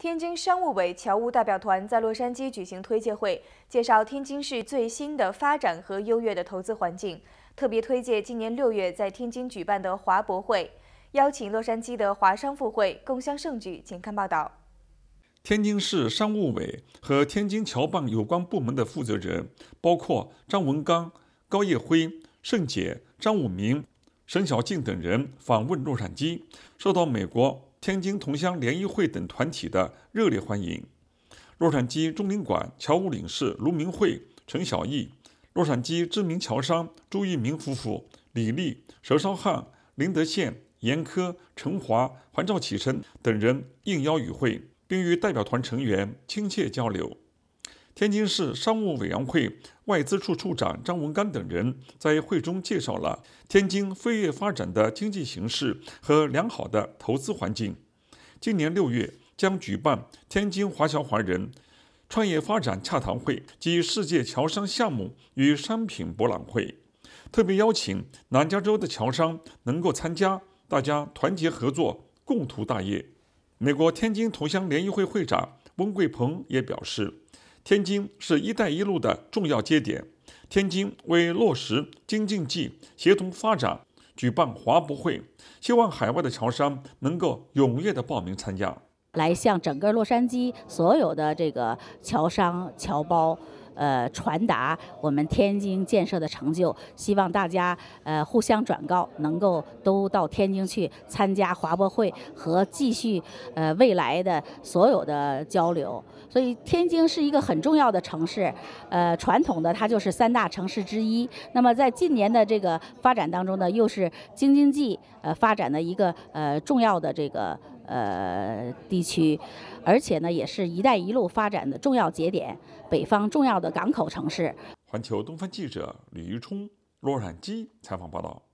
天津商务委侨务代表团在洛杉矶举行推介会，介绍天津市最新的发展和优越的投资环境，特别推介今年六月在天津举办的华博会，邀请洛杉矶的华商赴会共襄盛举。请看报道。天津市商务委和天津侨办有关部门的负责人，包括张文刚、高叶辉、盛杰、张武明、沈小静等人访问洛杉矶，受到美国。天津同乡联谊会等团体的热烈欢迎。洛杉矶中领馆侨务领事卢明慧、陈小义，洛杉矶知名侨商朱一鸣夫妇、李丽、佘绍汉、林德宪、严科、陈华、环照启生等人应邀与会，并与代表团成员亲切交流。天津市商务委员会外资处处长张文刚等人在会中介绍了天津飞跃发展的经济形势和良好的投资环境。今年六月将举办天津华侨华人创业发展洽谈会及世界侨商项目与商品博览会，特别邀请南加州的侨商能够参加，大家团结合作，共图大业。美国天津同乡联谊会会长温桂鹏也表示。天津是一带一路的重要节点。天津为落实京津冀协同发展，举办华博会，希望海外的侨商能够踊跃的报名参加，来向整个洛杉矶所有的这个侨商侨胞。呃，传达我们天津建设的成就，希望大家呃互相转告，能够都到天津去参加华博会和继续呃未来的所有的交流。所以天津是一个很重要的城市，呃，传统的它就是三大城市之一。那么在近年的这个发展当中呢，又是京津冀呃发展的一个呃重要的这个。呃，地区，而且呢，也是一带一路发展的重要节点，北方重要的港口城市。环球东方记者李玉冲，洛杉矶采访报道。